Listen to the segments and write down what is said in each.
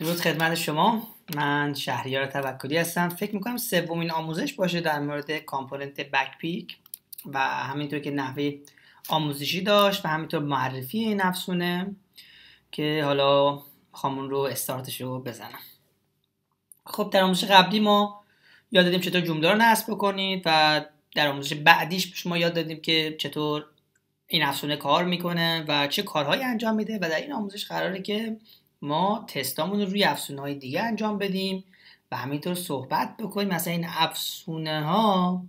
درود خدمت شما من شهریار توکلی هستم فکر میکنم سومین آموزش باشه در مورد کامپوننت بک پیک و همینطور که نحوه آموزشی داشت و همینطور معرفی این افسونه که حالا خامون رو استارتش رو بزنم خب در آموزش قبلی ما یاد دادیم چطور جمله رو نصب بکنید و در آموزش بعدیش شما یاد دادیم که چطور این افسونه کار میکنه و چه کارهایی انجام میده و در این آموزش قراره که ما تستامون رو روی افسونه های دیگه انجام بدیم و همینطور صحبت بکنیم مثلا این افسونه ها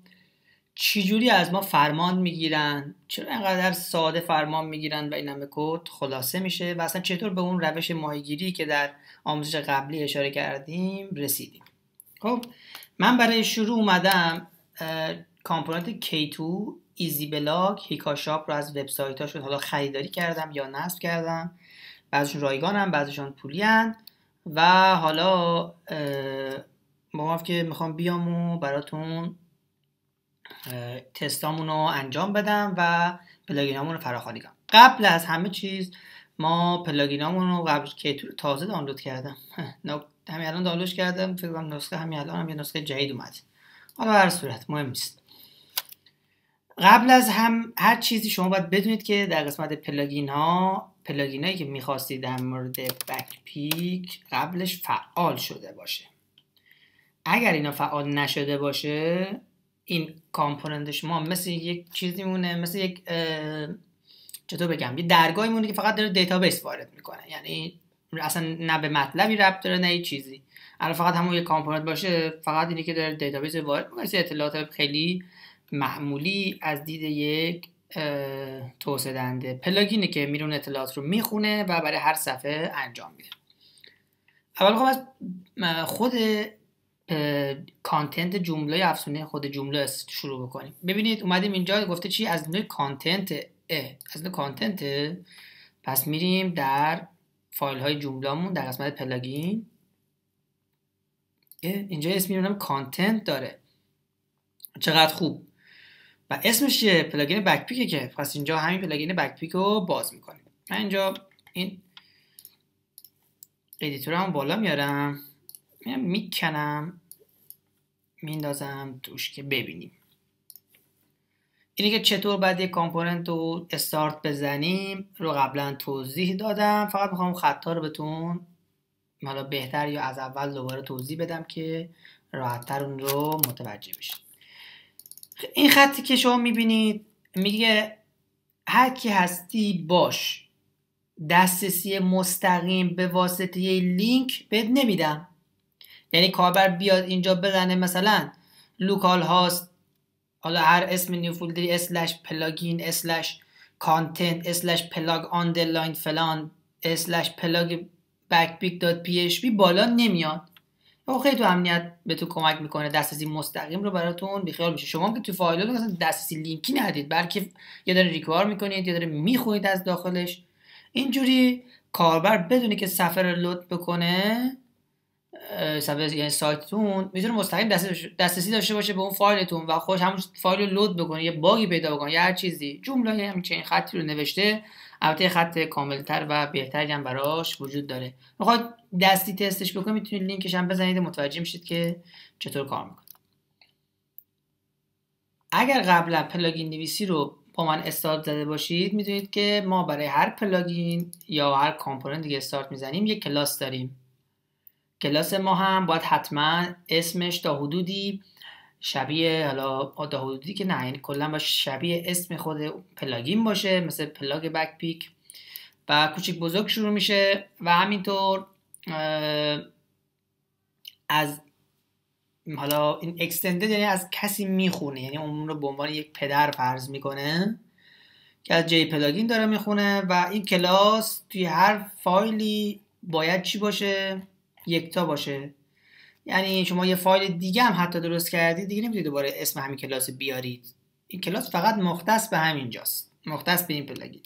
چجوری از ما فرمان میگیرن چرا اینقدر ساده فرمان میگیرن و این همه کد خلاصه میشه و اصلا چطور به اون روش ماهیگیری که در آموزش قبلی اشاره کردیم رسیدیم خب من برای شروع اومدم کامپوننت K2 ایزی بلاک هیکاشاپ رو از وبسایتاشون حالا خریداری کردم یا نصب کردم بعضشون رایگان هم بعضشون پولی هم. و حالا معاف که میخوام بیام و براتون تستامون رو انجام بدم و پلاگینامون رو فراخانی کنم قبل از همه چیز ما پلاگینامون رو قبل که تازه دانلود کردم همین الان دانلود کردم فکر کنم نسخه همین الان هم یه نسخه جدید اومد حالا هر صورت مهم نیست قبل از هم هر چیزی شما باید بدونید که در قسمت پلاگین ها هایی که میخواستی در مورد بک پیک قبلش فعال شده باشه اگر اینا فعال نشده باشه این کامپوننت شما مثل یک چیزی مونه مثل یک چطور بگم یه درگاهی مونه که فقط داره دیتابیس وارد میکنه یعنی اصلا نه به مطلبی ربط داره نه چیزی الان فقط همون یک کامپوننت باشه فقط اینی که داره دیتابیس وارد میکنه اطلاعات خیلی معمولی از دید یک توسعه دهنده پلاگینی که میرون اطلاعات رو میخونه و برای هر صفحه انجام میده اول خب از خود کانتنت جمله افسونه خود جمله شروع بکنیم ببینید اومدیم اینجا گفته چی از نوع کانتنت از نوع کانتنت پس میریم در فایل های جملهمون در قسمت پلاگین اینجا اسم کانتنت داره چقدر خوب و اسمش چیه پلاگین بک که پس اینجا همین پلاگین بک پیک رو باز میکنیم من اینجا این ادیتورم بالا میارم میکنم میندازم توش که ببینیم اینی که چطور بعد یک کامپوننت رو استارت بزنیم رو قبلا توضیح دادم فقط میخوام خطا رو بهتون حالا بهتر یا از اول دوباره توضیح بدم که راحتتر اون رو متوجه بشید این خطی که شما میبینید میگه هر کی هستی باش دسترسی مستقیم به واسطه یه لینک بهت نمیدم یعنی کاربر بیاد اینجا بزنه مثلا لوکال هاست حالا هر اسم نیو فولدری اسلش پلاگین اسلش کانتنت اسلش پلاگ آندرلاین فلان اسلش پلاگ بک بالا نمیاد و خیلی تو امنیت به تو کمک میکنه دسترسی مستقیم رو براتون بیخیال بشه شما که تو فایلاتون دسترسی لینکی ندید بلکه یا داره ریکوار میکنید یا داره میخونید از داخلش اینجوری کاربر بدونی که سفر رو لود بکنه سفر یعنی سایتتون میتونه مستقیم دسترسی داشته باشه به اون فایلتون و خوش همون فایل رو لود بکنه یه باگی پیدا بکنه یه هر چیزی جمله این خطی رو نوشته البته خط کاملتر و بهتری هم براش وجود داره میخواد دستی تستش بکنید میتونید لینکش هم بزنید و متوجه میشید که چطور کار میکنه اگر قبلا پلاگین نویسی رو با من استارت زده باشید میدونید که ما برای هر پلاگین یا هر کامپوننتی که استارت میزنیم یک کلاس داریم کلاس ما هم باید حتما اسمش تا حدودی شبیه حالا تا حدودی که نه یعنی کلا شبیه اسم خود پلاگین باشه مثل پلاگ بک پیک و کوچیک بزرگ شروع میشه و همینطور از حالا این اکستندد یعنی از کسی میخونه یعنی اون رو به عنوان یک پدر فرض میکنه که از جی پلاگین داره میخونه و این کلاس توی هر فایلی باید چی باشه یکتا باشه یعنی شما یه فایل دیگه هم حتی درست کردید دیگه نمیتونید دوباره اسم همین کلاس بیارید این کلاس فقط مختص به همینجاست مختص به این پلاگین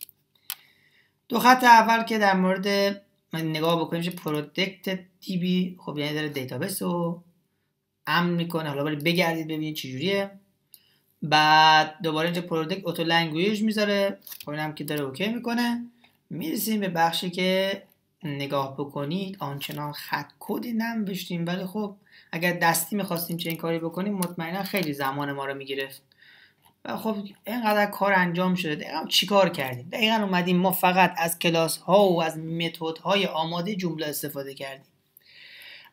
دو خط اول که در مورد نگاه بکنیم چه پروتکت دی خب یعنی داره دیتابیس رو امن میکنه حالا برید بگردید ببینید جوریه بعد دوباره اینجا پرودکت اوتو لنگویج میذاره خب اینم که داره اوکی میکنه میرسیم به بخشی که نگاه بکنید آنچنان خط کدی نم ولی خب اگر دستی میخواستیم چه این کاری بکنیم مطمئنا خیلی زمان ما رو میگرفت و خب اینقدر کار انجام شده دقیقا چیکار کردیم دقیقا اومدیم ما فقط از کلاس ها و از متد های آماده جمله استفاده کردیم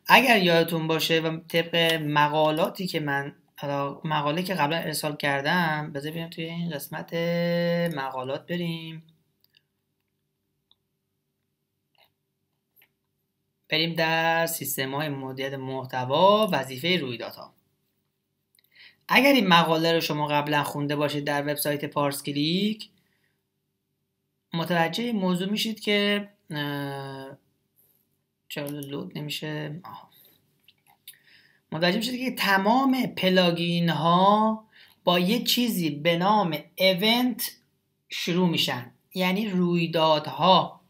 اگر یادتون باشه و طبق مقالاتی که من مقاله که قبلا ارسال کردم بذار توی این قسمت مقالات بریم بریم در سیستم های مدیریت محتوا وظیفه رویدادها اگر این مقاله رو شما قبلا خونده باشید در وبسایت پارس کلیک متوجه موضوع میشید که چرا لود نمیشه آه. متوجه میشید که تمام پلاگین ها با یه چیزی به نام ایونت شروع میشن یعنی رویدادها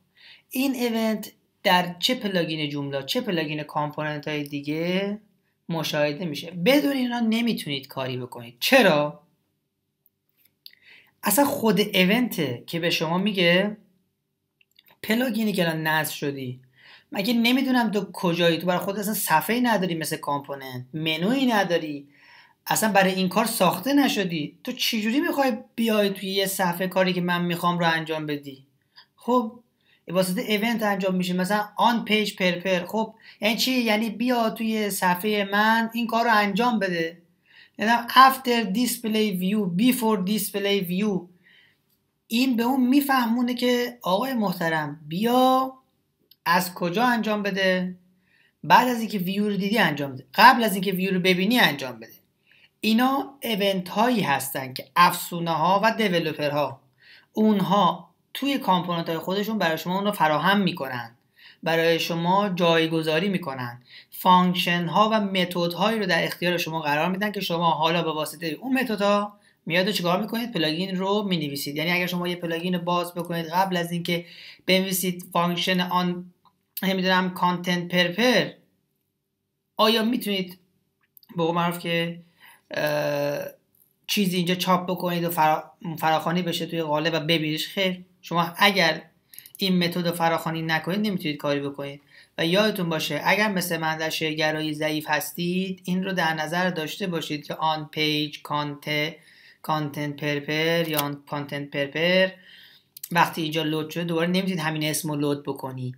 این ایونت در چه پلاگین جمله چه پلاگین کامپوننت های دیگه مشاهده میشه بدون اینا نمیتونید کاری بکنید چرا اصلا خود ایونت که به شما میگه پلاگینی که الان نصب شدی مگه نمیدونم تو کجایی تو برای خود اصلا صفحه نداری مثل کامپوننت منوی نداری اصلا برای این کار ساخته نشدی تو چجوری میخوای بیای توی یه صفحه کاری که من میخوام رو انجام بدی خب واسطه ایونت انجام میشه مثلا آن پیج پرپر خب یعنی چی یعنی بیا توی صفحه من این کار رو انجام بده یعنی after display view before display view این به اون میفهمونه که آقای محترم بیا از کجا انجام بده بعد از اینکه ویو رو دیدی انجام بده قبل از اینکه ویو رو ببینی انجام بده اینا ایونت هایی هستن که افسونه ها و دیولپر ها اونها توی کامپوننت های خودشون برای شما اون رو فراهم میکنن برای شما جایگذاری میکنن فانکشن ها و متد هایی رو در اختیار شما قرار میدن که شما حالا به واسطه اون متد ها میاد و چیکار میکنید پلاگین رو مینویسید یعنی اگر شما یه پلاگین رو باز بکنید قبل از اینکه بنویسید فانکشن آن نمیدونم کانتنت پرپر آیا میتونید به قول معروف که چیزی اینجا چاپ بکنید و فرا... فراخانی بشه توی قالب و ببینیش خیر شما اگر این متد فراخوانی نکنید نمیتونید کاری بکنید و یادتون باشه اگر مثل من در گرایی ضعیف هستید این رو در نظر داشته باشید که آن پیج کانت کانتنت پرپر یا آن کانتنت پرپر وقتی اینجا لود شده دوباره نمیتونید همین اسم رو لود بکنید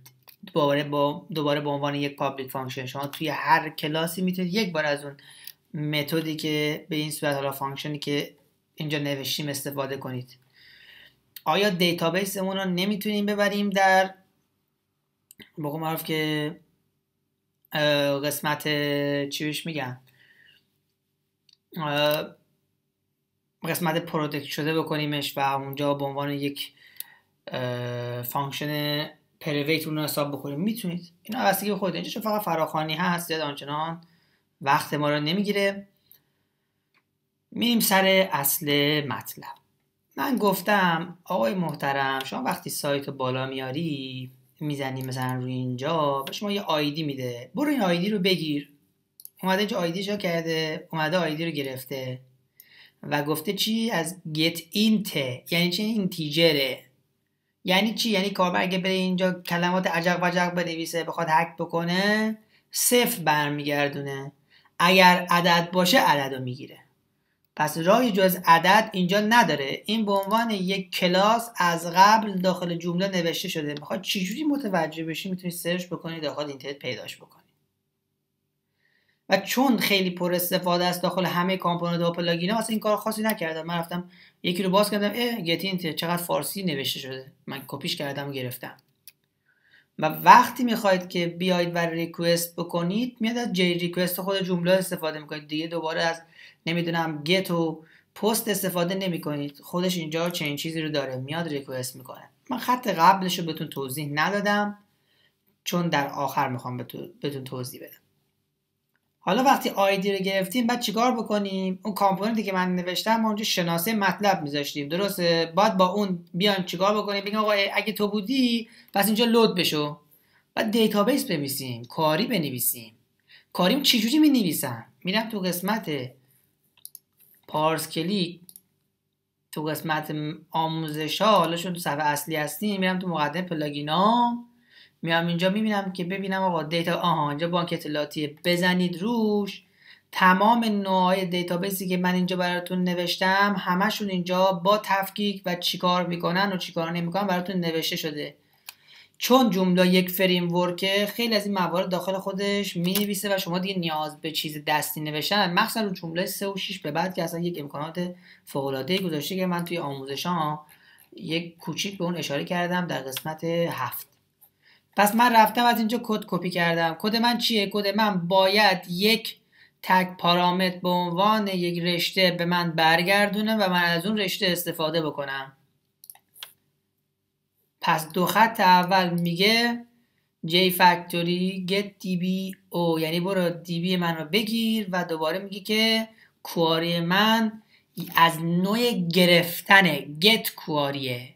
دوباره با دوباره به عنوان یک پابلیک فانکشن شما توی هر کلاسی میتونید یک بار از اون متدی که به این صورت حالا فانکشنی که اینجا نوشتیم استفاده کنید آیا دیتابیسمون رو نمیتونیم ببریم در بگم معروف که قسمت چی میگن قسمت پروتکت شده بکنیمش و اونجا به عنوان یک فانکشن پرویت رو حساب بکنیم میتونید اینا بستگی به خود اینجا چون فقط فراخانی هست زیاد آنچنان وقت ما رو نمیگیره میریم سر اصل مطلب من گفتم آقای محترم شما وقتی سایت بالا میاری میزنی مثلا روی اینجا به شما یه آیدی میده برو این آیدی رو بگیر اومده اینجا شا کرده اومده آیدی رو گرفته و گفته چی از get اینت یعنی چی تیجره یعنی چی یعنی کاربر اگه بره اینجا کلمات عجق وجق بنویسه بخواد هک بکنه صفر برمیگردونه اگر عدد باشه عدد رو میگیره پس راهی جز عدد اینجا نداره این به عنوان یک کلاس از قبل داخل جمله نوشته شده میخواد چجوری متوجه بشی میتونی سرچ بکنی داخل اینترنت پیداش بکنی و چون خیلی پر استفاده است داخل همه کامپوننت ها پلاگین اصلا این کار خاصی نکردم من رفتم یکی رو باز کردم اه گتی این چقدر فارسی نوشته شده من کپیش کردم و گرفتم و وقتی میخواید که بیاید و ریکوست بکنید میاد از جی ریکوست خود جمله استفاده میکنید دیگه دوباره از نمیدونم گت و پست استفاده نمیکنید خودش اینجا چنین چیزی رو داره میاد ریکوست میکنه من خط قبلش رو بهتون توضیح ندادم چون در آخر میخوام بهتون توضیح بدم حالا وقتی آیدی رو گرفتیم بعد چیکار بکنیم اون کامپوننتی که من نوشتم اونجا شناسه مطلب میذاشتیم درسته بعد با اون بیان چیکار بکنیم بگیم آقا اگه تو بودی پس اینجا لود بشو بعد دیتابیس بنویسیم کاری بنویسیم کاریم چجوری می میرم تو قسمت پارس کلیک تو قسمت آموزش ها حالا چون تو صفحه اصلی هستیم میرم تو مقدم ها میام اینجا میبینم که ببینم آقا دیتا آها اینجا بانک اطلاعاتی بزنید روش تمام نوعهای دیتابیسی که من اینجا براتون نوشتم همشون اینجا با تفکیک و چیکار میکنن و چیکار نمیکنن براتون نوشته شده چون جمله یک فریم ورکه خیلی از این موارد داخل خودش می و شما دیگه نیاز به چیز دستی نوشتن مخصوصا رو جمله 3 و 6 به بعد که اصلا یک امکانات فوق گذاشته که من توی ها یک کوچیک به اون اشاره کردم در قسمت هفت پس من رفتم از اینجا کد کپی کردم کد من چیه کد من باید یک تک پارامتر به عنوان یک رشته به من برگردونه و من از اون رشته استفاده بکنم پس دو خط اول میگه j factory get db او یعنی برو db من رو بگیر و دوباره میگه که کواری من از نوع گرفتن get کواریه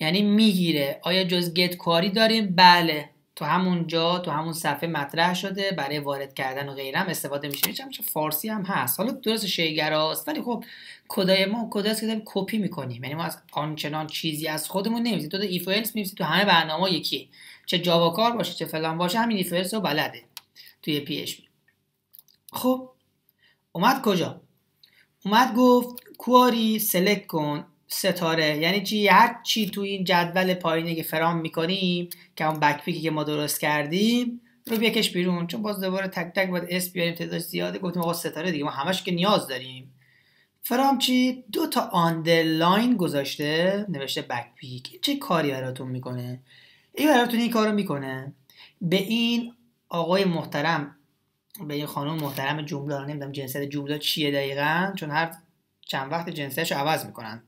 یعنی میگیره آیا جز گت کواری داریم؟ بله تو همون جا تو همون صفحه مطرح شده برای وارد کردن و غیره هم استفاده میشه چه فارسی هم هست حالا درست شیگراست ولی خب کدای ما کداست که داریم کپی میکنیم یعنی ما از آنچنان چیزی از خودمون نمیزیم تو ایف الس تو همه برنامه یکی چه جاوا باشه چه فلان باشه همین ایف رو بلده توی پی خب اومد کجا اومد گفت کواری سلکت کن ستاره یعنی چی هر چی تو این جدول پایینه که فرام میکنیم که اون بک که ما درست کردیم رو بیکش بیرون چون باز دوباره تک تک باید اس بیاریم تعداد زیاده گفتیم آقا ستاره دیگه ما همش که نیاز داریم فرام چی دو تا آندرلاین گذاشته نوشته بک پیک چه کاری براتون میکنه این براتون این کارو میکنه به این آقای محترم به این خانم محترم جمله نمیدونم جنسیت جمله چیه دقیقا چون هر چند وقت جنسیتش عوض میکنن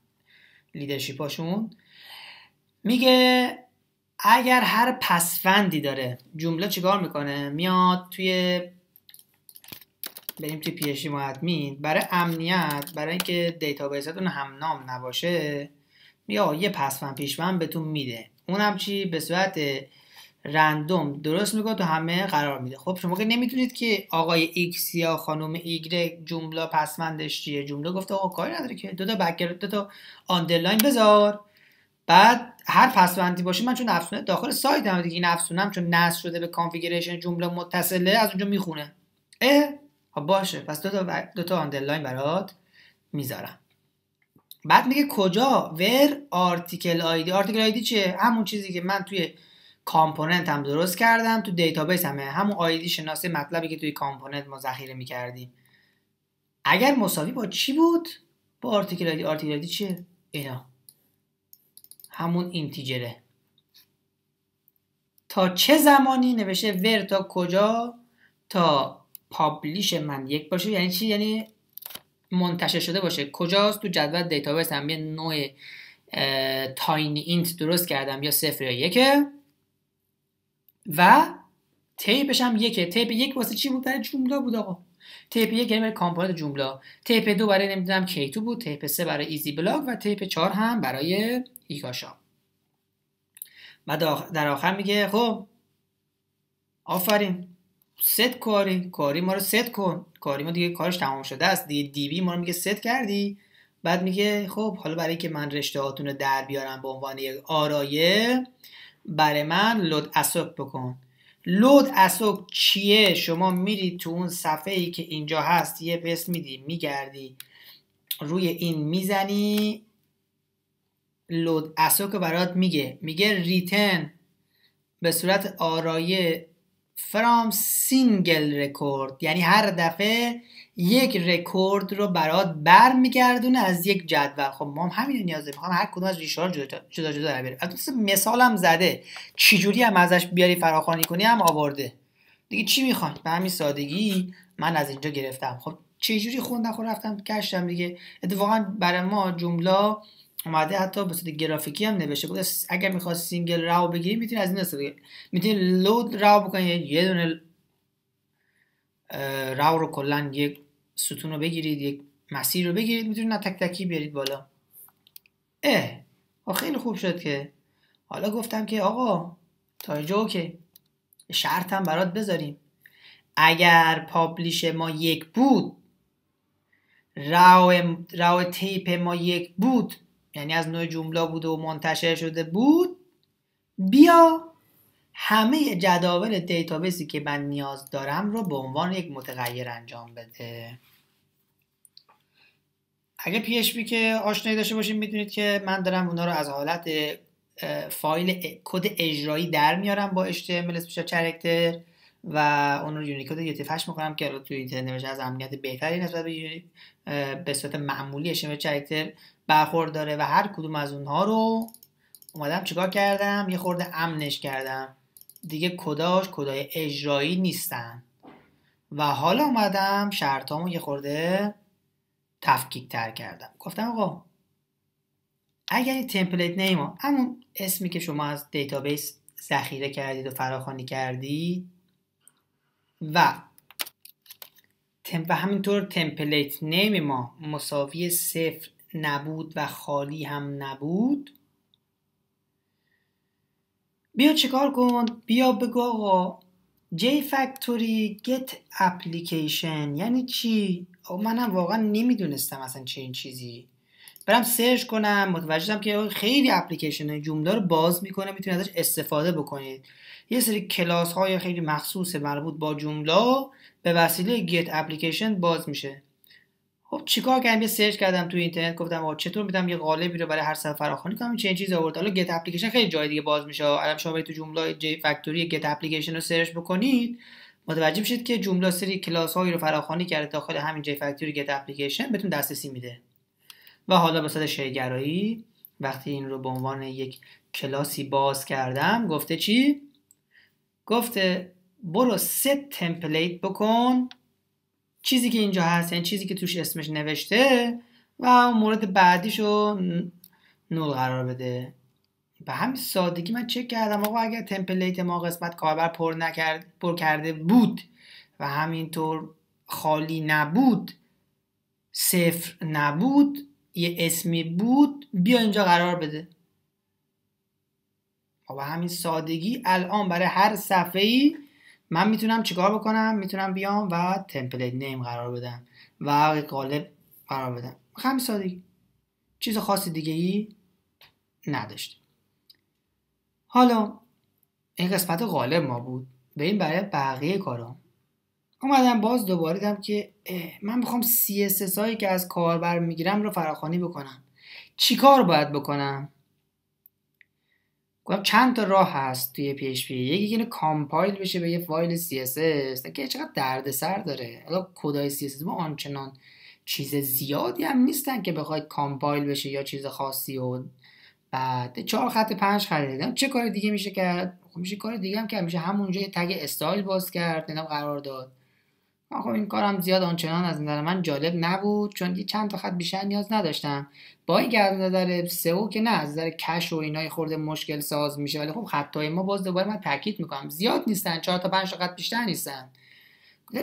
هاشون میگه اگر هر پسفندی داره جمله چیکار میکنه میاد توی بریم توی پیشی مادمین برای امنیت برای اینکه دیتابیستون نام نباشه میاد یه پسفند پیشون بهتون میده اونم چی به صورت رندوم درست میگه تو همه قرار میده خب شما که نمیتونید که آقای ایکس یا خانم ایگره جمله پسمندش چیه جمله گفته آقا کاری نداره که دو تا بکگراند دو تا آندرلاین بذار بعد هر پسوندی باشه من چون افسونه داخل سایت هم دیگه این هم چون نصب شده به کانفیگریشن جمله متصله از اونجا میخونه اه خب، باشه پس دو تا دو تا آندرلاین برات میذارم بعد میگه کجا ور آرتیکل آیدی آرتیکل آیدی چیه همون چیزی که من توی کامپوننت هم درست کردم تو دیتابیس همه همون آیدی شناسه مطلبی که توی کامپوننت ما ذخیره میکردیم اگر مساوی با چی بود با آرتیکل آیدی آرتیکل آیدی چیه اینا همون اینتیجره تا چه زمانی نوشه ور تا کجا تا پابلیش من یک باشه یعنی چی یعنی منتشر شده باشه کجاست تو جدول دیتابیس هم یه نوع تاینی اینت درست کردم یا صفر یا یکه و تیپش هم یکه تیپ یک واسه چی بود برای جمله بود آقا تیپ یک یعنی برای کامپوننت جمله تیپ دو برای نمیدونم تو بود تیپ سه برای ایزی بلاگ و تیپ چهار هم برای ایکاشا و در آخر میگه خب آفرین ست کاری کاری ما رو ست کن کاری ما دیگه کارش تمام شده است دیگه دی بی ما رو میگه ست کردی بعد میگه خب حالا برای که من رشته هاتون رو در بیارم به عنوان یک آرایه برای من لود اسوک بکن لود اسوک چیه شما میری تو اون صفحه ای که اینجا هست یه پس میدی میگردی روی این میزنی لود اسوک برات میگه میگه ریتن به صورت آرایه فرام سینگل رکورد یعنی هر دفعه یک رکورد رو برات برمیگردونه از یک جدول خب ما هم همین نیاز داریم هر کدوم از ریشه جدا جدا, جدا بیاریم البته مثال هم زده چجوری هم ازش بیاری فراخوانی کنی هم آورده دیگه چی میخوان به همین سادگی من از اینجا گرفتم خب چجوری خوندم خب رفتم کشتم دیگه اتفاقا برای ما جمله اومده حتی به صورت گرافیکی هم نوشته بود اگر میخواد سینگل راو بگیری میتونی از این استفاده میتونی لود راو بکنی یه دونه راو رو کلا یک ستون رو بگیرید یک مسیر رو بگیرید میتونید نه تک تکی بیارید بالا اه خیلی خوب شد که حالا گفتم که آقا تا اینجا اوکی شرط هم برات بذاریم اگر پابلیش ما یک بود راو, راو تیپ ما یک بود یعنی از نوع جمله بود و منتشر شده بود بیا همه جداول دیتابیسی که من نیاز دارم رو به عنوان یک متغیر انجام بده اگه پی بی که آشنایی داشته باشین میدونید که من دارم اونا رو از حالت فایل کد اجرایی در میارم با HTML اسپیشال چرکتر و اون رو یونیکد تفش میکنم که رو تو اینترنت از امنیت بهتری نسبت به به صورت معمولی اشمه چرکتر برخورد داره و هر کدوم از اونها رو اومدم چیکار کردم یه خورده امنش کردم دیگه کداش کدای اجرایی نیستن و حالا اومدم شرطامو یه خورده تفکیک تر کردم گفتم آقا اگر این تمپلیت نیم همون اسمی که شما از دیتابیس ذخیره کردید و فراخوانی کردید و همینطور تمپلیت نیم ما مساوی صفر نبود و خالی هم نبود بیا چیکار کن بیا بگو آقا جی فکتوری گت اپلیکیشن یعنی چی منم واقعا نمیدونستم اصلا چه این چیزی برم سرچ کنم متوجه که خیلی اپلیکیشن جمله رو باز میکنه میتونید ازش استفاده بکنید یه سری کلاس های خیلی مخصوص مربوط با جمله به وسیله گت اپلیکیشن باز میشه خب چیکار کردم یه سرچ کردم تو اینترنت گفتم آقا چطور میتونم یه قالبی رو برای هر سفر فراخوانی کنم چه چیز آورد حالا گت اپلیکیشن خیلی جای دیگه باز میشه الان شما تو جمله جی فکتوری گت اپلیکیشن رو سرچ بکنید متوجه میشید که جمله سری کلاس هایی رو فراخوانی کرده داخل همین جی فکتوری گت اپلیکیشن بهتون دسترسی میده و حالا به صورت شیگرایی وقتی این رو به عنوان یک کلاسی باز کردم گفته چی گفته برو سه تمپلیت بکن چیزی که اینجا هست یعنی چیزی که توش اسمش نوشته و مورد بعدیش رو نول قرار بده به همین سادگی من چک کردم آقا اگر تمپلیت ما قسمت کاربر پر نکرد پر کرده بود و همینطور خالی نبود صفر نبود یه اسمی بود بیا اینجا قرار بده و خب، همین سادگی الان برای هر صفحه ای من میتونم چیکار بکنم میتونم بیام و تمپلیت نیم قرار بدم و قالب قرار بدم خیلی سادگی چیز خاص دیگه ای نداشت حالا این قسمت غالب ما بود به این برای بقیه کارا اومدم باز دوباره دیدم که من میخوام CSS هایی که از کاربر میگیرم رو فراخانی بکنم چیکار باید بکنم گفتم چند تا راه هست توی پی اچ پی یکی اینه کامپایل بشه به یه فایل CSS که چقدر دردسر داره حالا کدای CSS ما آنچنان چیز زیادی هم نیستن که بخوای کامپایل بشه یا چیز خاصی و بعد چهار خط پنج خریدم خب چه کار دیگه میشه کرد خب میشه کار دیگه هم که میشه همونجا یه تگ استایل باز کرد نمیدونم قرار داد خب این کارم زیاد آنچنان از نظر من جالب نبود چون یه چند تا خط بیشتر نیاز نداشتم با که از نظر سئو که نه از نظر کش و اینای خورده مشکل ساز میشه ولی خب خطای ما باز دوباره من تاکید میکنم زیاد نیستن چهار تا پنج تا خط بیشتر نیستن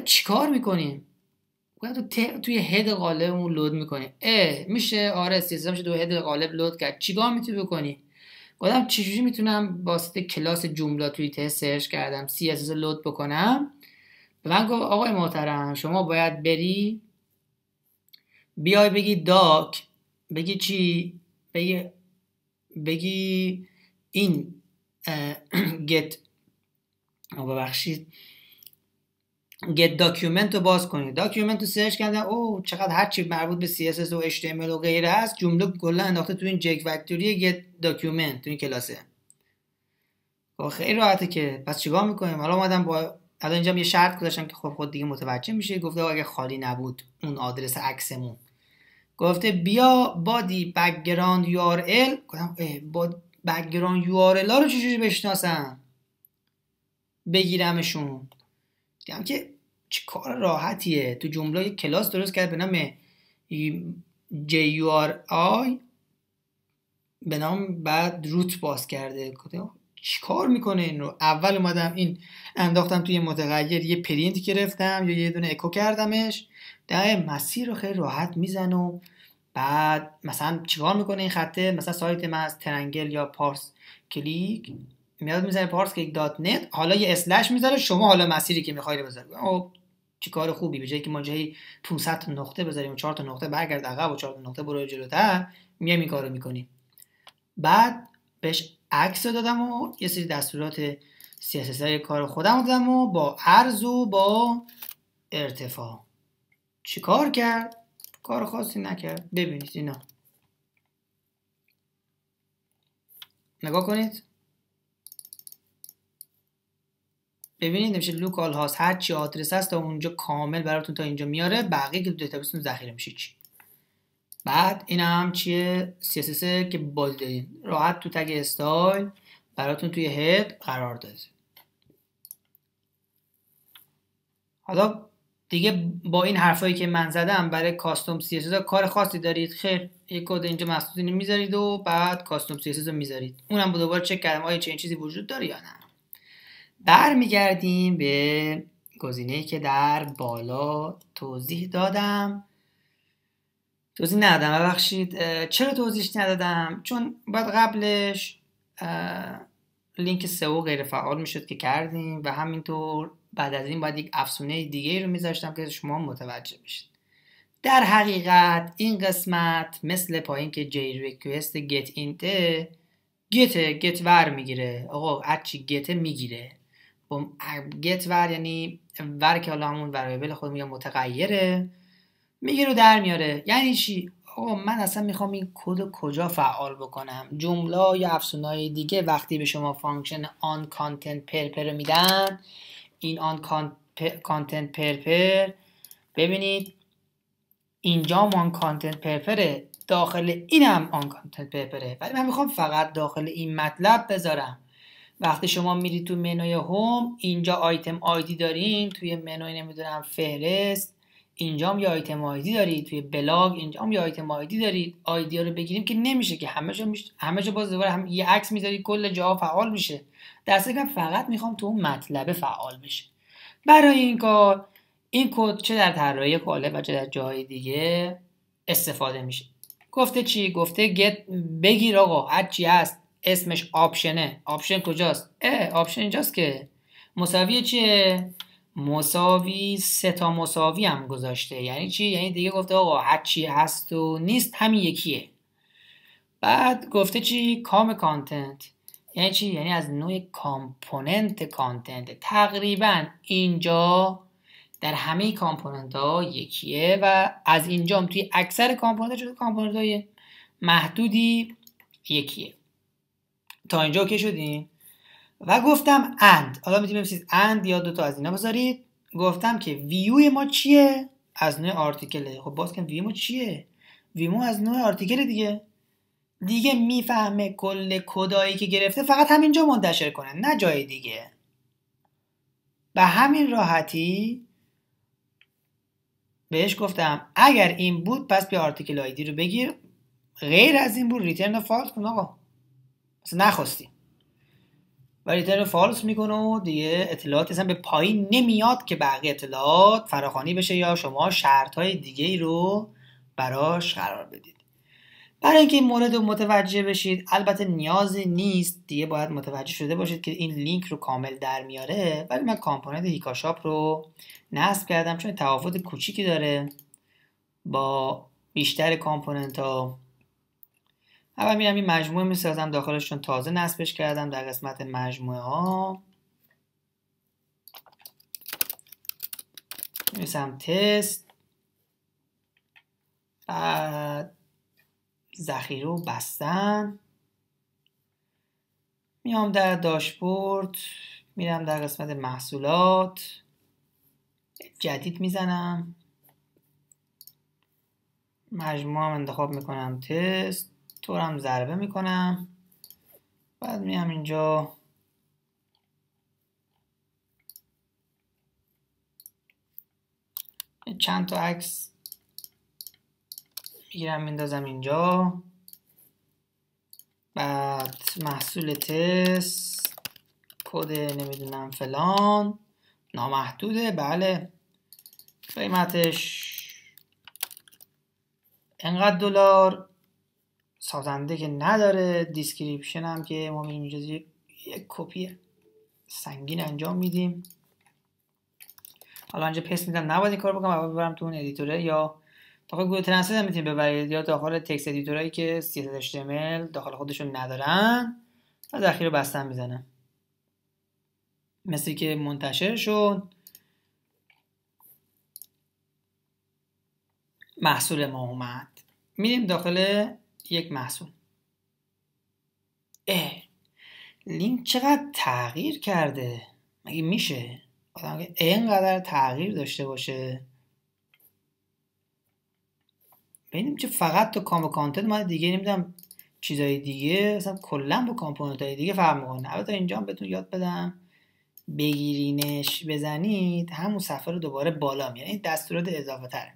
چیکار میکنیم تو توی هد قالبمون لود میکنیم اه میشه آره سیستم شد تو هد قالب لود کرد چیکار میتونی بکنی گفتم چجوری میتونم واسطه کلاس جمله توی تست کردم سی لود بکنم به من گفت آقای محترم شما باید بری بیای بگی داک بگی چی بگی بگی این گت ببخشید گت داکیومنت رو باز کنید داکیومنت رو سرچ کردن او چقدر هر چی مربوط به CSS و HTML و غیره است جمله کلا انداخته تو این جک فکتوری گت داکیومنت تو این کلاسه خب، خیلی راحته که پس چیکار میکنیم حالا اومدم با حالا اینجا یه شرط گذاشتم که خب خود دیگه متوجه میشه گفته اگه خالی نبود اون آدرس عکسمون گفته بیا بادی بکگراند یو آر ال گفتم بکگراند یو آر ال رو چجوری بشناسم بگیرمشون گفتم که چه کار راحتیه تو جمله کلاس درست کرد به نام آی به نام بعد روت باز کرده گفتم کار میکنه این رو اول اومدم این انداختم توی متغیر یه پرینت گرفتم یا یه دونه اکو کردمش ده مسیر رو خیلی راحت میزن و بعد مثلا چیکار میکنه این خطه مثلا سایت من از ترنگل یا پارس کلیک میاد میزنه پارس کلیک دات نت حالا یه اسلش میذاره شما حالا مسیری که میخواید بذارید چی کار خوبی به جایی که ما جایی 500 نقطه بذاریم 4 تا نقطه برگرد عقب و 4 نقطه برو جلوتر میایم این کارو میکنیم بعد بهش عکس دادم و یه سری دستورات CSS کار خودم دادم و با عرض و با ارتفاع چیکار کرد؟ کار خاصی نکرد ببینید اینا نگاه کنید ببینید نمیشه لوکال هاست هر چی آدرس هست تا اونجا کامل براتون تا اینجا میاره بقیه که دیتابیستون ذخیره میشه چی بعد این هم چیه CSS که بازی دارین راحت تو تگ استایل براتون توی هد قرار داده حالا دیگه با این حرفایی که من زدم برای کاستوم CSS کار خاصی دارید خیر یک کد اینجا اینو میذارید و بعد کاستوم CSS رو میذارید اونم با دوباره چک کردم آیا چنین چیزی وجود داره یا نه برمیگردیم به گزینه‌ای که در بالا توضیح دادم توضیح ندادم ببخشید چرا توضیح ندادم چون بعد قبلش لینک سئو غیر فعال میشد که کردیم و همینطور بعد از این باید یک افسونه دیگه رو میذاشتم که شما متوجه بشید در حقیقت این قسمت مثل پایین که جی ریکوست گت اینته گت گت ور میگیره آقا هرچی گت میگیره گت ور یعنی ور که حالا همون ورایبل خود میگم متغیره میگه رو در میاره یعنی چی من اصلا میخوام این کد کجا فعال بکنم جمله یا افزونهای دیگه وقتی به شما فانکشن آن کانتنت پرپر رو میدن این آن کانتنت پرپر ببینید اینجا آن کانتنت پرپره داخل اینم آن کانتنت پرپره ولی من میخوام فقط داخل این مطلب بذارم وقتی شما میرید تو منوی هوم اینجا آیتم آیدی دارین توی منوی نمیدونم فهرست اینجام یه آیتم آیدی دارید توی بلاگ اینجام یه آیتم آیدی دارید آیدیا رو بگیریم که نمیشه که همه شو همه باز دوباره هم یه عکس میذاری کل جا فعال میشه دسته فقط میخوام تو اون مطلب فعال بشه برای این کار این کد چه در طراحی کاله و چه در جای دیگه استفاده میشه گفته چی گفته گت بگیر آقا هر چی هست اسمش آپشنه آپشن کجاست اه آپشن اینجاست که مساوی چیه مساوی سه تا مساوی هم گذاشته یعنی چی یعنی دیگه گفته آقا چی هست و نیست همین یکیه بعد گفته چی کام کانتنت یعنی چی یعنی از نوع کامپوننت کانتنت تقریبا اینجا در همه کامپوننت ها یکیه و از اینجا هم توی اکثر کامپوننت شده کامپوننت های محدودی یکیه تا اینجا که شدیم و گفتم اند حالا میتونید بنویسید اند یا تا از اینا بذارید گفتم که ویو ما چیه از نوع آرتیکله خب باز کن ویو ما چیه ویو ما از نوع آرتیکل دیگه دیگه میفهمه کل کدایی که گرفته فقط همینجا منتشر کنه نه جای دیگه به همین راحتی بهش گفتم اگر این بود پس بیا آرتیکل آیدی رو بگیر غیر از این بود ریترن فالت کن آقا نخواستیم و ریترن فالس میکنه و دیگه اطلاعاتی اصلا به پایین نمیاد که بقیه اطلاعات فراخانی بشه یا شما شرط های دیگه ای رو براش قرار بدید برای اینکه این مورد رو متوجه بشید البته نیازی نیست دیگه باید متوجه شده باشید که این لینک رو کامل در میاره ولی من کامپوننت هیکاشاپ رو نصب کردم چون تفاوت کوچیکی داره با بیشتر کامپوننت ها اول میرم این مجموعه میسازم داخلش چون تازه نصبش کردم در قسمت مجموعه ها میرسم تست ذخیره و بستن میام در داشبورد میرم در قسمت محصولات جدید میزنم مجموعه هم انتخاب میکنم تست تو هم ضربه میکنم بعد میام اینجا چند تا عکس میگیرم میندازم اینجا بعد محصول تست کد نمیدونم فلان نامحدوده بله قیمتش انقدر دلار سازنده که نداره دیسکریپشن هم که ما میریم اینجا یک کپی سنگین انجام میدیم حالا اینجا پس میدم نباید این کار بکنم اول ببرم تو اون ادیتوره یا داخل گوگل ترنسلیت هم میتونید ببرید یا داخل تکست ادیتورایی که CSS HTML داخل خودشون ندارن و ذخیره بستن میزنن مثل که منتشر شد محصول ما اومد میریم داخل یک محصول اه لینک چقدر تغییر کرده مگه میشه آدم اینقدر تغییر داشته باشه ببینیم چه فقط تو کامو کانتنت ما دیگه نمیدونم چیزای دیگه مثلا کلا با کامپوننت های دیگه فرق میکنه البته اینجا هم بهتون یاد بدم بگیرینش بزنید همون صفحه رو دوباره بالا میاد این یعنی دستورات اضافه تره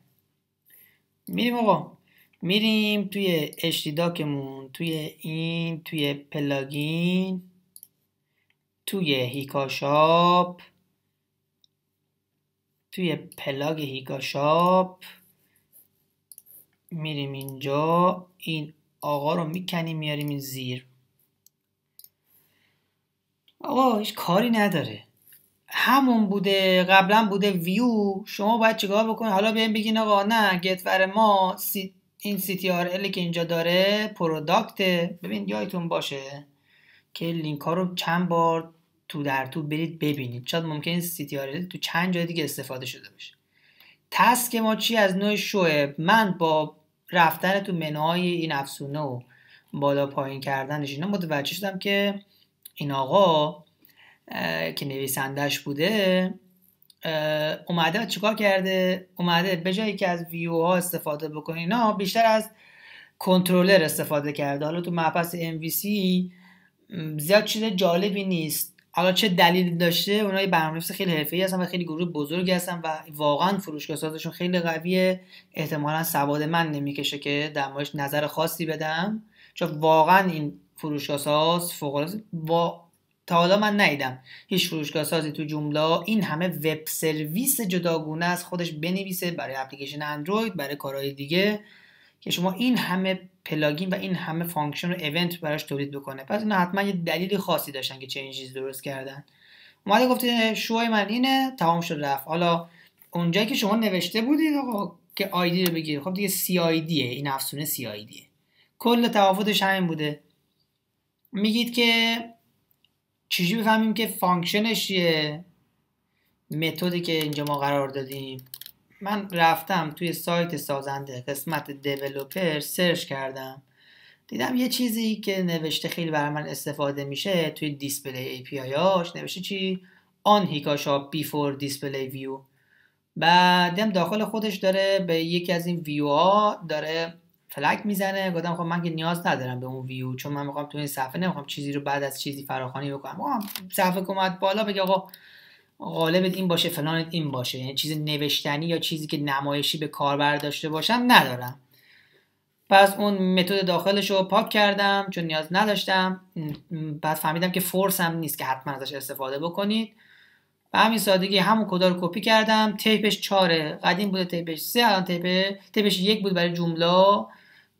میریم آقا میریم توی اشتیداکمون توی این توی پلاگین توی هیکاشاپ توی پلاگ هیکاشاپ میریم اینجا این آقا رو میکنیم میاریم این زیر آقا هیچ کاری نداره همون بوده قبلا بوده ویو شما باید چیکار بکنید حالا بیاین بگین آقا نه گتور ما سی این CTRL که اینجا داره پروداکت ببین یادتون باشه که لینک ها رو چند بار تو در تو برید ببینید شاید ممکن این CTRL تو چند جای دیگه استفاده شده باشه تسک ما چی از نوع شوه من با رفتن تو منوهای این افسونه و بالا پایین کردنش اینا متوجه شدم که این آقا که نویسندش بوده اومده چیکار کرده اومده به جایی که از ویو ها استفاده بکنه اینا بیشتر از کنترلر استفاده کرده حالا تو محبس MVC زیاد چیز جالبی نیست حالا چه دلیل داشته اونای برنامه‌نویس خیلی حرفه‌ای هستن و خیلی گروه بزرگی هستن و واقعا فروشگاه سازشون خیلی قویه احتمالا سواد من نمیکشه که در نظر خاصی بدم چون واقعا این فروشگاه ساز فوق با تا حالا من ندیدم هیچ فروشگاه سازی تو جمله این همه وب سرویس جداگونه از خودش بنویسه برای اپلیکیشن اندروید برای کارهای دیگه که شما این همه پلاگین و این همه فانکشن و ایونت براش تولید بکنه پس اینا حتما یه دلیل خاصی داشتن که چنجیز درست کردن اومده گفته شوهای من اینه تمام شد رفت حالا اونجایی که شما نوشته بودید که آیدی رو بگیرید خب دیگه سی این افسونه سی کل توافتش همین بوده میگید که چیزی بفهمیم که فانکشنش یه متدی که اینجا ما قرار دادیم من رفتم توی سایت سازنده قسمت دیولوپر سرچ کردم دیدم یه چیزی که نوشته خیلی برای من استفاده میشه توی دیسپلی ای پی نوشته چی آن هیکاشا بیفور دیسپلی ویو دیدم داخل خودش داره به یکی از این ویو ها داره فلک میزنه گفتم خب من که نیاز ندارم به اون ویو چون من میخوام تو این صفحه نمیخوام چیزی رو بعد از چیزی فراخوانی بکنم آه صفحه کمد بالا بگه آقا غالبت این باشه فلانت این باشه یعنی چیز نوشتنی یا چیزی که نمایشی به کاربر داشته باشم ندارم پس اون متد داخلش رو پاک کردم چون نیاز نداشتم بعد فهمیدم که فورس هم نیست که حتما ازش استفاده بکنید به همین سادگی همون کدا رو کپی کردم تیپش 4 قدیم بوده تیپش سه الان تیپ تیپش یک بود برای جمله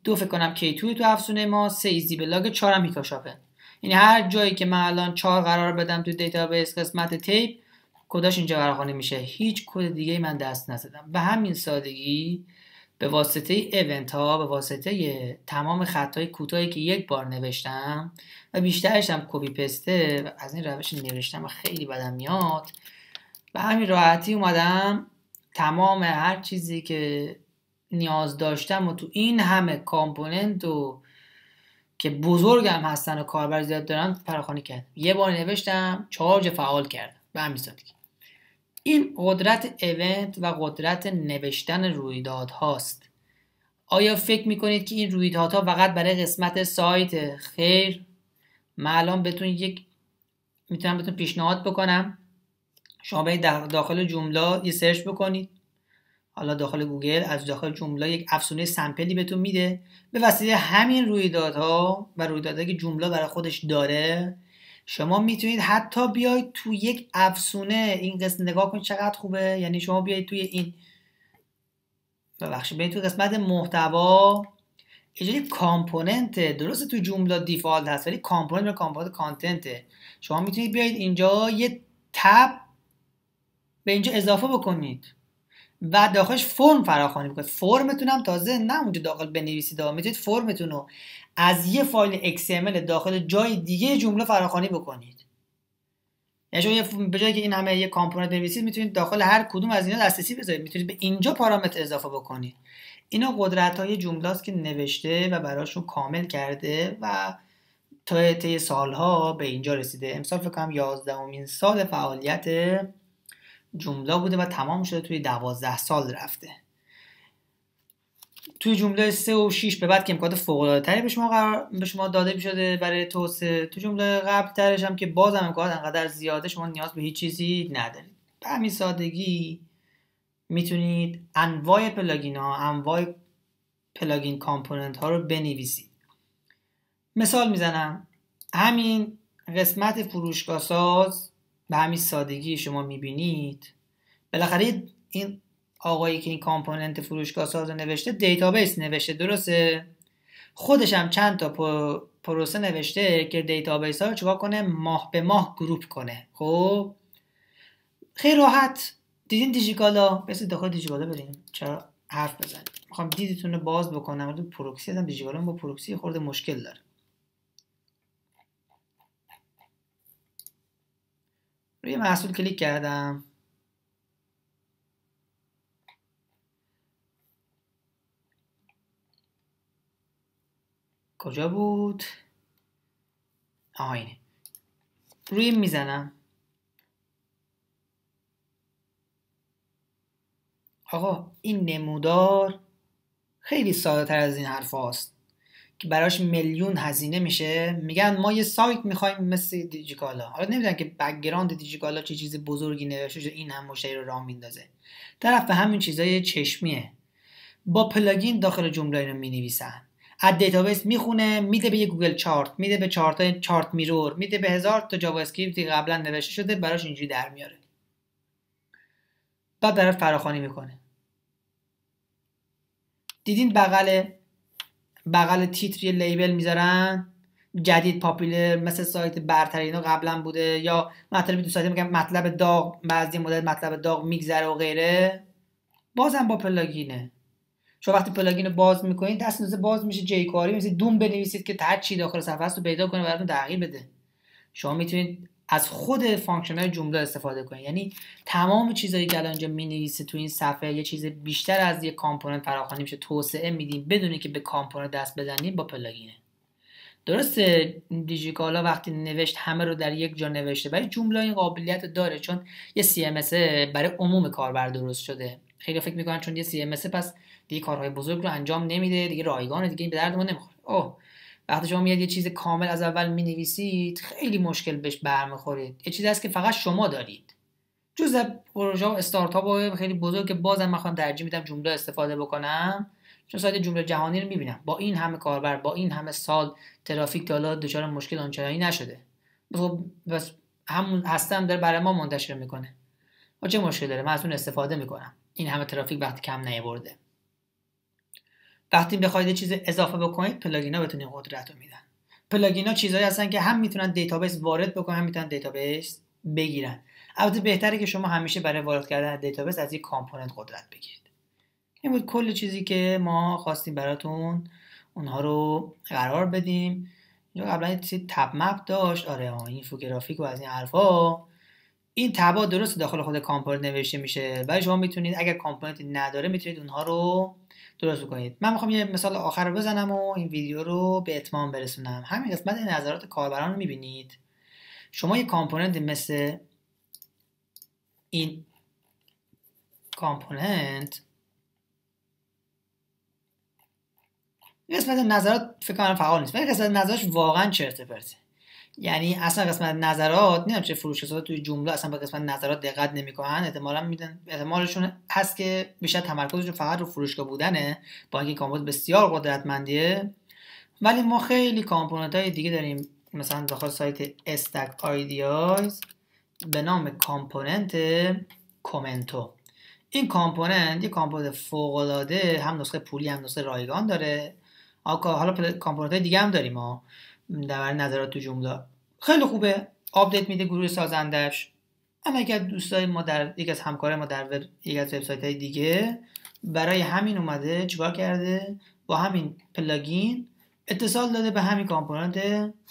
دو فکر کنم توی تو افزونه ما سه ایزی بلاگ چهارم میکاشاپه یعنی هر جایی که من الان چهار قرار بدم تو دیتابیس قسمت تیپ کداش اینجا برخانه میشه هیچ کد دیگه من دست نزدم به همین سادگی به واسطه ایونت ها به واسطه تمام خطای کوتاهی که یک بار نوشتم و بیشترش هم کپی پسته از این روش نوشتم و خیلی بدم میاد به همین راحتی اومدم تمام هر چیزی که نیاز داشتم و تو این همه کامپوننت و که بزرگم هستن و کاربر زیاد دارن فراخوانی کرد یه بار نوشتم چارج فعال کردم به همین سادگی این قدرت ایونت و قدرت نوشتن رویداد هاست آیا فکر میکنید که این رویدادها فقط برای قسمت سایت خیر من الان بهتون یک میتونم بهتون پیشنهاد بکنم شما به داخل جمله یه سرچ بکنید حالا داخل گوگل از داخل جمله یک افسونه سمپلی بهتون میده به وسیله همین رویدادها و رویدادهایی که جمله برای خودش داره شما میتونید حتی بیاید تو یک افسونه این قسمت نگاه کنید چقدر خوبه یعنی شما بیاید توی این ببخشید بیاید تو قسمت محتوا اجازه کامپوننت درست تو جمله دیفالت هست ولی کامپوننت کامپوننت کانتنته شما میتونید بیاید اینجا یه تب به اینجا اضافه بکنید و داخلش فرم فراخوانی بکنید فرمتون هم تازه نه اونجا داخل بنویسید میتونید فرمتون رو از یه فایل XML داخل جای دیگه جمله فراخوانی بکنید یعنی شما به جای که این همه یه کامپوننت بنویسید میتونید داخل هر کدوم از اینا دسترسی بذارید میتونید به اینجا پارامتر اضافه بکنید اینا قدرت های جمله است که نوشته و براشون کامل کرده و تا طی سالها به اینجا رسیده امسال فکر کنم 11 سال فعالیت جمله بوده و تمام شده توی دوازده سال رفته توی جمله سه و 6 به بعد که امکانات فوق العاده به شما قرار به شما داده می شده برای توسعه توی جمله قبل ترش هم که بازم امکانات انقدر زیاده شما نیاز به هیچ چیزی ندارید به همین سادگی میتونید انواع پلاگین ها انواع پلاگین کامپوننت ها رو بنویسید مثال میزنم همین قسمت فروشگاه ساز به همین سادگی شما میبینید بالاخره این آقایی که این کامپوننت فروشگاه ساز نوشته دیتابیس نوشته درسته خودش هم چند تا پروسه نوشته که دیتابیس ها رو کنه ماه به ماه گروپ کنه خب خیلی راحت دیدین دیجیکالا بس داخل دیجیکالا بریم چرا حرف بزنیم میخوام دیدیتون رو باز بکنم پروکسی هم دیجیکالا با پروکسی خورده مشکل داره روی محصول کلیک کردم کجا بود آینه اینه روی میزنم آقا این نمودار خیلی ساده تر از این حرف هاست که براش میلیون هزینه میشه میگن ما یه سایت میخوایم مثل دیجیکالا حالا نمیدونن که بکگراند دیجیکالا چه چیز بزرگی نوشته شده این هم مشتری رو راه میندازه طرف به همین چیزای چشمیه با پلاگین داخل جمله رو مینویسن از دیتابیس میخونه میده به یه گوگل چارت میده به چارت چارت میرور میده به هزار تا جاوا اسکریپتی قبلا نوشته شده براش اینجوری در میاره بعد برات فراخوانی میکنه دیدین بغل بغل تیتر یه لیبل میذارن جدید پاپولر مثل سایت برترینو ها قبلا بوده یا مطلب دو سایت میگن مطلب داغ بعضی مدت مطلب داغ میگذره و غیره بازم با پلاگینه شما وقتی پلاگین رو باز میکنید دست باز میشه کاری مثل دوم بنویسید که تا چی داخل صفحه است رو پیدا کنه براتون تغییر بده شما میتونید از خود فانکشن جمله استفاده کنید یعنی تمام چیزهایی که الان اینجا نویسه تو این صفحه یه چیز بیشتر از یه کامپوننت فراخوانی میشه توسعه میدیم بدون که به کامپوننت دست بزنیم با پلاگینه درسته دیجیکالا وقتی نوشت همه رو در یک جا نوشته برای جمله این قابلیت داره چون یه CMS برای عموم کاربر درست شده خیلی فکر میکنن چون یه CMS پس دیگه کارهای بزرگ رو انجام نمیده دیگه رایگانه دیگه به درد ما نمیخوره اوه وقتی شما میاد یه چیز کامل از اول مینویسید خیلی مشکل بهش برمیخورید یه چیزی هست که فقط شما دارید جز پروژه و استارتاپ خیلی بزرگ که بازم من درجی میدم جمله استفاده بکنم چون سایت جمله جهانی رو میبینم با این همه کاربر با این همه سال ترافیک دالا دچار مشکل آنچنانی نشده بس خب، همون هستم داره برای ما منتشر میکنه و چه مشکل داره از اون استفاده میکنم این همه ترافیک وقتی کم نیاورده وقتی بخواید چیز اضافه بکنید پلاگینا بتونین قدرت رو میدن پلاگینا چیزهایی هستن که هم میتونن دیتابیس وارد بکنن هم میتونن دیتابیس بگیرن البته بهتره که شما همیشه برای وارد کردن دیتابیس از یک کامپوننت قدرت بگیرید این بود کل چیزی که ما خواستیم براتون اونها رو قرار بدیم اینجا قبلا یه تب مپ داشت آره این فوگرافیک و از این حرفا این تبا درست داخل خود کامپوننت نوشته میشه ولی شما میتونید اگر کامپوننتی نداره میتونید اونها رو درست کنید من میخوام یه مثال آخر رو بزنم و این ویدیو رو به اتمام برسونم همین قسمت نظرات کاربران رو میبینید شما یه کامپوننت مثل این کامپوننت قسمت نظرات فکر کنم فعال نیست ولی قسمت نظرش واقعا چرت پرته یعنی اصلا قسمت نظرات نمیدونم چه ها توی جمله اصلا با قسمت نظرات دقت نمیکنن احتمالا میدن احتمالشون هست که بیشتر تمرکزشون فقط رو فروشگاه بودنه با اینکه کامپوز بسیار قدرتمندیه ولی ما خیلی کامپوننت های دیگه داریم مثلا داخل سایت استک آیدیاز به نام کامپوننت کومنتو این کامپوننت یه کامپوننت فوق هم نسخه پولی هم نسخه رایگان داره حالا کامپوننت های دیگه هم داریم ها در نظرات تو جمله خیلی خوبه آپدیت میده گروه سازندش اما اگر دوستای ما در یک از همکار ما در یک از وبسایت های دیگه برای همین اومده چیکار کرده با همین پلاگین اتصال داده به همین کامپوننت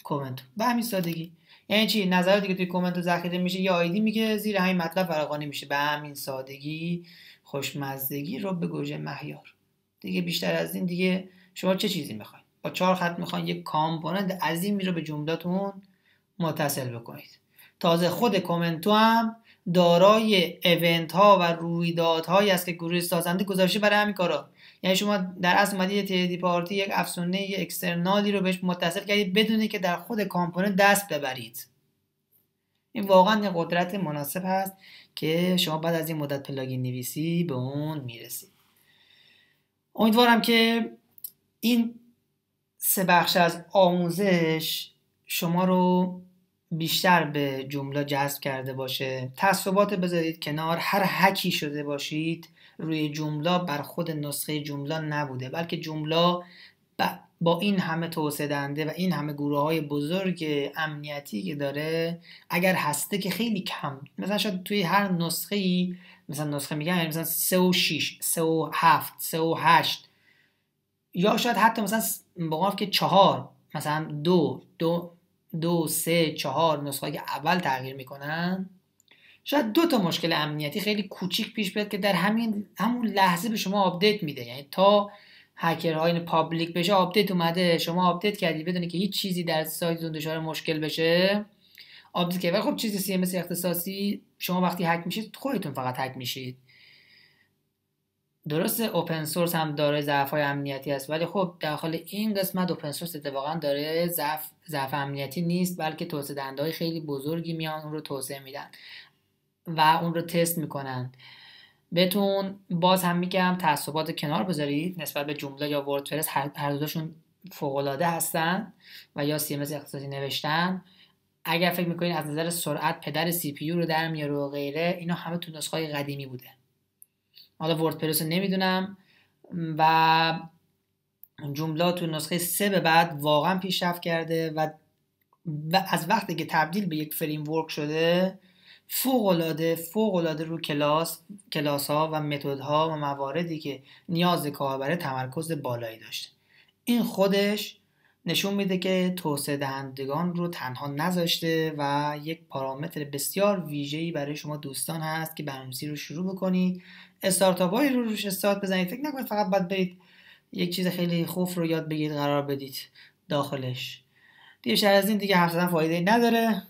کامنت به همین سادگی یعنی چی نظر دیگه توی کامنت ذخیره میشه یا آیدی میگه زیر همین مطلب فراخوانی میشه به همین سادگی خوشمزدگی رو به گوجه مهیار دیگه بیشتر از این دیگه شما چه چیزی میخواید چهار خط میخوان یک کامپوننت عظیمی رو به جملاتون متصل بکنید تازه خود کومنتو هم دارای ایونت ها و رویدادهایی است که گروه سازنده گذاشته برای همین کارا یعنی شما در اصل اومدید پارتی یک افسونه یک اکسترنالی رو بهش متصل کردید بدونی که در خود کامپوننت دست ببرید این واقعا قدرت مناسب هست که شما بعد از این مدت پلاگین نویسی به اون میرسید امیدوارم که این سه بخش از آموزش شما رو بیشتر به جمله جذب کرده باشه تصوبات بذارید کنار هر حکی شده باشید روی جمله بر خود نسخه جمله نبوده بلکه جمله با این همه توسعه دهنده و این همه گروه های بزرگ امنیتی که داره اگر هسته که خیلی کم مثلا شاید توی هر نسخه ای مثلا نسخه میگم یعنی مثلا 3 و 6 3 و 7 و 8 یا شاید حتی مثلا با که چهار مثلا دو دو دو سه چهار نسخه که اول تغییر میکنن شاید دو تا مشکل امنیتی خیلی کوچیک پیش بیاد که در همین همون لحظه به شما آپدیت میده یعنی تا هکرها این پابلیک بشه آپدیت اومده شما آپدیت کردی بدونی که هیچ چیزی در سایتتون دچار مشکل بشه آپدیت که خب چیزی سی ام اختصاصی شما وقتی هک میشید خودتون فقط هک میشید درست اوپن سورس هم داره ضعف های امنیتی است ولی خب داخل این قسمت اوپن سورس اتفاقا داره ضعف ضعف امنیتی نیست بلکه توسعه دهنده های خیلی بزرگی میان اون رو توسعه میدن و اون رو تست میکنن بهتون باز هم میگم تعصبات کنار بذارید نسبت به جمله یا وردپرس هر دوشون فوق العاده هستن و یا سی ام اقتصادی نوشتن اگر فکر میکنید از نظر سرعت پدر سی پی رو در و غیره اینا همه تو نسخه قدیمی بوده حالا وردپرس نمیدونم و جمله تو نسخه سه به بعد واقعا پیشرفت کرده و از وقتی که تبدیل به یک فریم ورک شده فوق العاده رو کلاس کلاس ها و متد ها و مواردی که نیاز کاربر تمرکز بالایی داشته این خودش نشون میده که توسعه دهندگان رو تنها نذاشته و یک پارامتر بسیار ویژه‌ای برای شما دوستان هست که برنامه‌ریزی رو شروع بکنید استارتاپ های رو روش استارت بزنید فکر نکنید فقط باید برید یک چیز خیلی خوف رو یاد بگیرید قرار بدید داخلش شهر از این دیگه حرف فایده نداره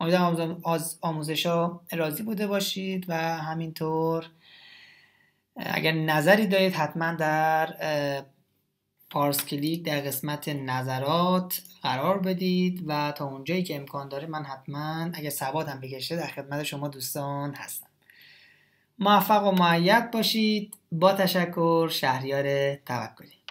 امیدوارم از آموزش ها راضی بوده باشید و همینطور اگر نظری دارید حتما در پارس کلیک در قسمت نظرات قرار بدید و تا اونجایی که امکان داره من حتما اگر هم بگشته در خدمت شما دوستان هستم موفق و معید باشید با تشکر شهریار توکلی